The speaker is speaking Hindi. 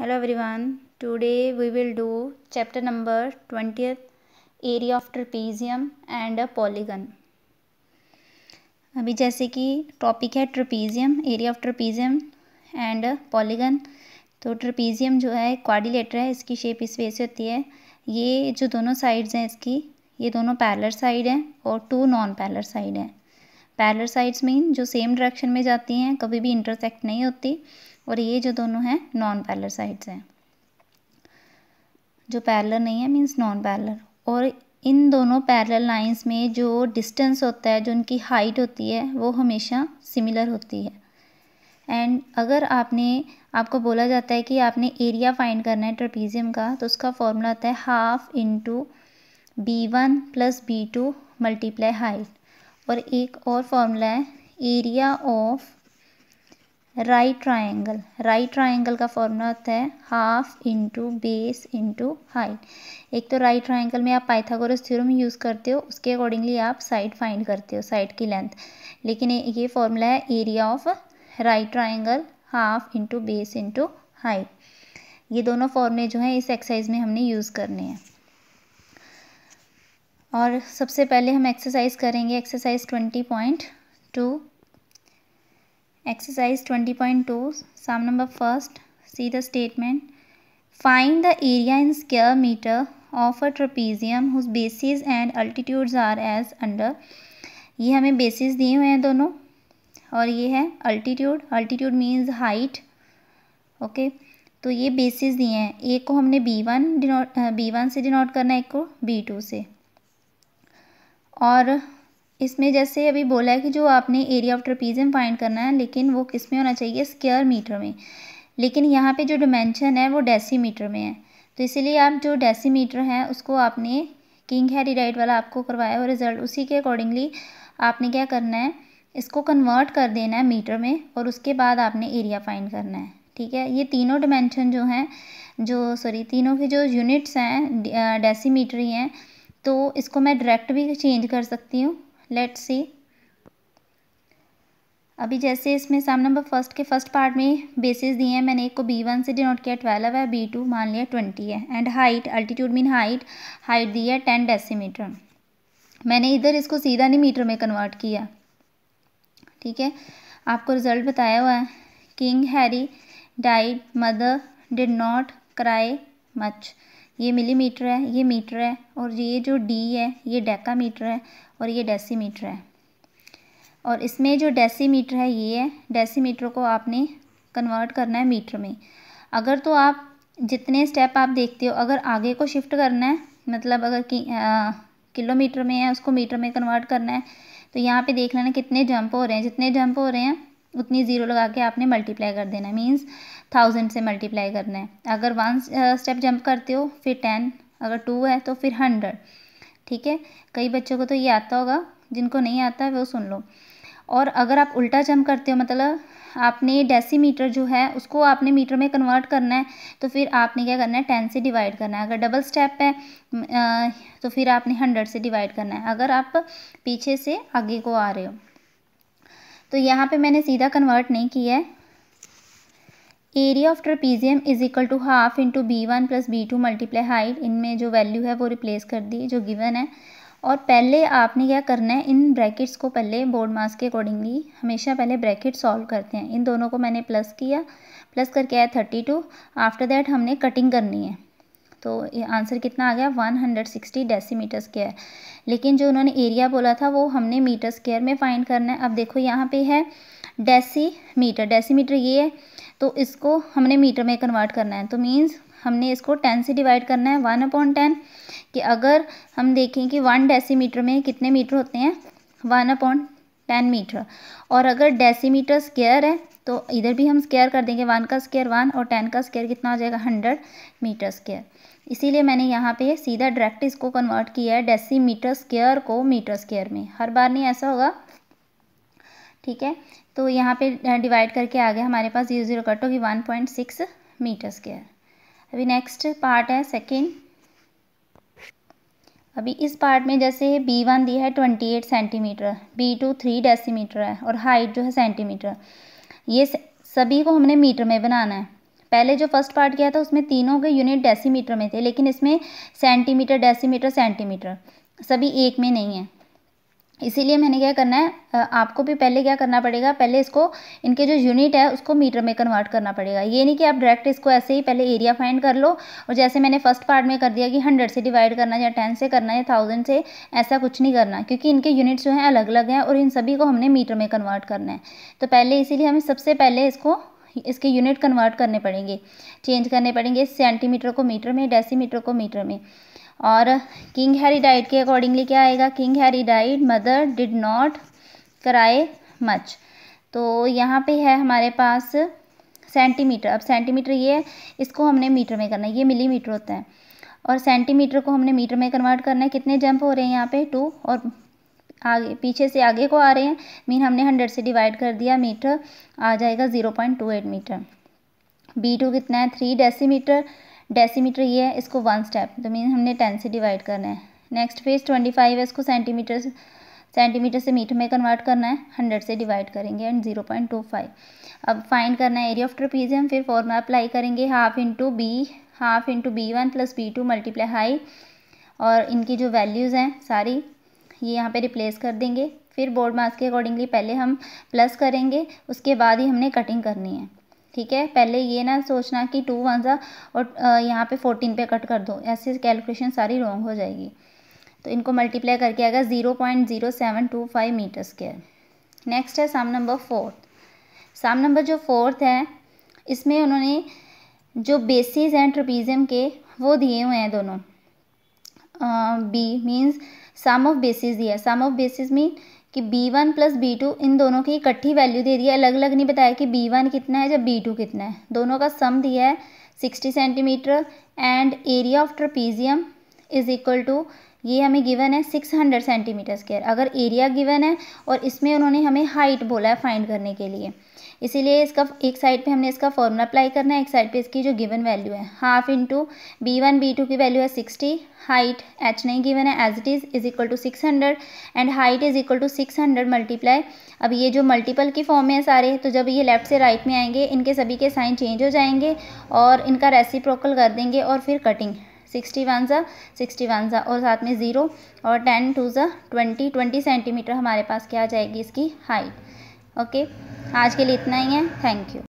hello everyone today we will do chapter number 20th area of trapezium and a polygon अभी जैसे कि टॉपिक है trapezium area of trapezium and polygon तो ट्रपीजियम जो है क्वाडिलेटर है इसकी शेप इस वे से होती है ये जो दोनों साइड्स हैं इसकी ये दोनों पैरलर साइड हैं और टू नॉन पैरलर साइड हैं पैरलर साइड्स मीन जो सेम डायरेक्शन में जाती हैं कभी भी इंटरसेक्ट नहीं होती और ये जो दोनों हैं नॉन पैरलर साइड्स हैं जो पैरलर नहीं है मीन्स नॉन पैरलर और इन दोनों पैरलर लाइंस में जो डिस्टेंस होता है जो उनकी हाइट होती है वो हमेशा सिमिलर होती है एंड अगर आपने आपको बोला जाता है कि आपने एरिया फाइंड करना है ट्रपीजियम का तो उसका फॉर्मूला होता है half into B one plus B two multiply height और एक और फॉर्मूला है area of right triangle right triangle का फॉर्मूला होता है half into base into height एक तो राइट ट्राइंगल में आप पाइथागोरस थ्योरम यूज़ करते हो उसके अकॉर्डिंगली आप साइड फाइंड करते हो साइड की लेंथ लेकिन ये फॉर्मूला है area of right triangle half into base into height ये दोनों फॉर्मूले जो हैं इस एक्सरसाइज में हमने यूज़ करने हैं और सबसे पहले हम एक्सरसाइज करेंगे exercise twenty point two Exercise 20.2, sum number first. See the statement. Find the area in square meter of a trapezium whose bases and altitudes are as under. ये हमें बेसिस दिए हुए हैं दोनों और ये है altitude altitude means height okay तो ये बेसिस दिए हैं एक को हमने B one denote B one से डिनोट करना है एक को बी टू से और इसमें जैसे अभी बोला है कि जो आपने एरिया ऑफ ट्रपीज़म फाइंड करना है लेकिन वो किस में होना चाहिए स्क्वेयर मीटर में लेकिन यहाँ पे जो डिमेंशन है वो डेसीमीटर में है तो इसीलिए आप जो डेसीमीटर हैं उसको आपने किंग हैरी राइट वाला आपको करवाया और रिज़ल्ट उसी के अकॉर्डिंगली आपने क्या करना है इसको कन्वर्ट कर देना है मीटर में और उसके बाद आपने एरिया फाइंड करना है ठीक है ये तीनों डिमेंशन जो हैं जो सॉरी तीनों के जो यूनिट्स हैं डेसीमीटर ही हैं तो इसको मैं डायरेक्ट भी चेंज कर सकती हूँ लेट सी अभी जैसे इसमें साम नंबर फर्स्ट के फर्स्ट पार्ट में बेसिस दिए हैं मैंने एक को बी वन से डिनोट किया ट्वेल्व है बी टू मान लिया ट्वेंटी है and height altitude mean height height दी है टेन डेसीमीटर मैंने इधर इसको सीधा नहीं मीटर में कन्वर्ट किया ठीक है आपको रिजल्ट बताया हुआ है king Harry died mother did not cry much ये मिलीमीटर है ये मीटर है और ये जो डी है ये डेका मीटर है और ये डेसीमीटर है और इसमें जो डेसीमीटर है ये है डेसीमीटर को आपने कन्वर्ट करना है मीटर में अगर तो आप जितने स्टेप आप देखते हो अगर आगे को शिफ्ट करना है मतलब अगर कि, किलोमीटर में है उसको मीटर में कन्वर्ट करना है तो यहाँ पे देख लेना कितने जंप हो रहे हैं जितने जंप हो रहे हैं उतनी ज़ीरो लगा के आपने मल्टीप्लाई कर देना मीन्स थाउजेंड से मल्टीप्लाई करना है अगर वन स्टेप जंप करते हो फिर टेन अगर टू है तो फिर हंड्रेड ठीक है कई बच्चों को तो ये आता होगा जिनको नहीं आता है वो सुन लो और अगर आप उल्टा जम करते हो मतलब आपने डेसीमीटर जो है उसको आपने मीटर में कन्वर्ट करना है तो फिर आपने क्या करना है टेन से डिवाइड करना है अगर डबल स्टेप है तो फिर आपने हंड्रेड से डिवाइड करना है अगर आप पीछे से आगे को आ रहे हो तो यहाँ पे मैंने सीधा कन्वर्ट नहीं किया है area of trapezium is equal to half into B one plus B two multiply height इनमें जो वैल्यू है वो रिप्लेस कर दी जो गिवन है और पहले आपने क्या करना है इन ब्रैकेट्स को पहले बोर्ड मास के अकॉर्डिंगली हमेशा पहले ब्रैकेट सॉल्व करते हैं इन दोनों को मैंने प्लस किया प्लस करके आया थर्टी टू आफ्टर दैट हमने कटिंग करनी है तो आंसर कितना आ गया one hundred sixty decimetre square लेकिन जो उन्होंने एरिया बोला था वो हमने मीटर स्केयर में फाइंड करना है अब देखो यहाँ पे है डेसीमीटर डेसीमीटर ये है तो इसको हमने मीटर में कन्वर्ट करना है तो मीन्स हमने इसको टेन से डिवाइड करना है वन अपॉन टेन कि अगर हम देखें कि वन डेसीमीटर में कितने मीटर होते हैं वन अपॉन टेन मीटर और अगर डेसीमीटर स्केयर है तो इधर भी हम स्केयर कर देंगे वन का स्केयर वन और टेन का स्केयर कितना हो जाएगा हंड्रेड मीटर स्केयर इसीलिए मैंने यहाँ पे सीधा डायरेक्ट इसको कन्वर्ट किया है डेसीमीटर स्केयर को मीटर स्केयर में हर बार नहीं ऐसा होगा ठीक है तो यहाँ पे डिवाइड करके आ गया हमारे पास जीरो जीरो कट होगी one point six metre square अभी नेक्स्ट पार्ट है सेकेंड अभी इस पार्ट में जैसे बी वन दिया है twenty eight centimetre B two three decimetre है और हाइट जो है सेंटीमीटर ये सभी को हमने मीटर में बनाना है पहले जो फर्स्ट पार्ट किया था उसमें तीनों के यूनिट डेसीमीटर में थे लेकिन इसमें सेंटीमीटर डेसीमीटर सेंटीमीटर सभी एक में नहीं है इसीलिए मैंने क्या करना है आपको भी पहले क्या करना पड़ेगा पहले इसको इनके जो यूनिट है उसको मीटर में कन्वर्ट करना पड़ेगा ये नहीं कि आप डायरेक्ट इसको ऐसे ही पहले एरिया फाइंड कर लो और जैसे मैंने फर्स्ट पार्ट में कर दिया कि हंड्रेड से डिवाइड करना या टेन से करना या थाउजेंड से ऐसा कुछ नहीं करना क्योंकि इनके यूनिट्स जो हैं अलग अलग हैं और इन सभी को हमने मीटर में कन्वर्ट करना है तो पहले इसीलिए हमें सबसे पहले इसको इसके यूनिट कन्वर्ट करने पड़ेंगे चेंज करने पड़ेंगे सेंटीमीटर को मीटर में डेसीमीटर को मीटर में और किंग हैरी डाइट के अकॉर्डिंगली क्या आएगा king Harry diet mother did not cry much तो यहाँ पे है हमारे पास सेंटीमीटर अब सेंटीमीटर ये है इसको हमने मीटर में करना है ये मिलीमीटर होता है और सेंटीमीटर को हमने मीटर में कन्वर्ट करना है कितने जंप हो रहे हैं यहाँ पे टू और आगे पीछे से आगे को आ रहे हैं मीन हमने हंड्रेड से डिवाइड कर दिया मीटर आ जाएगा zero point two eight metre B two कितना है थ्री डेसीमीटर डेसीमीटर ये है इसको वन स्टेप तो मीन हमने टेन से डिवाइड करना है नेक्स्ट फेज ट्वेंटी फाइव है इसको सेंटीमीटर सेंटीमीटर से मीटर में कन्वर्ट करना है हंड्रेड से डिवाइड करेंगे and zero point two five अब फाइंड करना है एरिया ऑफ ट्रपीजियम फिर फॉर्मूला अप्लाई करेंगे half into B half into B one plus B two multiply high और इनकी जो वैल्यूज़ हैं सारी ये यहाँ पे रिप्लेस कर देंगे फिर बोर्ड मार्क्स के अकॉर्डिंगली पहले हम प्लस करेंगे उसके बाद ही हमने कटिंग करनी है ठीक है पहले ये ना सोचना कि टू वन सा और यहाँ पे फोर्टीन पे कट कर दो ऐसे कैलकुलेशन सारी रॉन्ग हो जाएगी तो इनको मल्टीप्लाई करके आएगा zero point zero seven two five metre square next है sum number fourth sum number जो फोर्थ है इसमें उन्होंने जो बेसिस हैं ट्रपीज़म के वो दिए हुए हैं दोनों B means sum of basis दिया सम ऑफ बेसिस मीन कि B one plus B two इन दोनों की इकट्ठी वैल्यू दे दी है अलग अलग नहीं बताया कि बी वन कितना है जब बी टू कितना है दोनों का सम दिया है sixty centimetre and area of trapezium is equal to ये हमें गिवन है सिक्स हंड्रेड सेंटीमीटर स्क्वायर अगर एरिया गिवन है और इसमें उन्होंने हमें हाइट बोला है फाइंड करने के लिए इसीलिए इसका एक साइड पे हमने इसका फॉर्मूला अप्लाई करना है एक साइड पे इसकी जो गिवन वैल्यू है half into B one B two की वैल्यू है सिक्सटी हाइट एच नहीं गिवन है as it is is equal to six hundred and height is equal to six hundred multiply अब ये जो मल्टीपल की फॉर्म है सारे तो जब ये लेफ्ट से राइट में आएंगे इनके सभी के साइन चेंज हो जाएंगे और इनका रेसिप्रोकल कर देंगे और फिर कटिंग सिक्सटी वन ज़ा सिक्सटी वन ज़ा और साथ में ज़ीरो और टेन टू ज़ा ट्वेंटी ट्वेंटी सेंटीमीटर हमारे पास क्या आ जाएगी इसकी हाइट ओके आज के लिए इतना ही है थैंक यू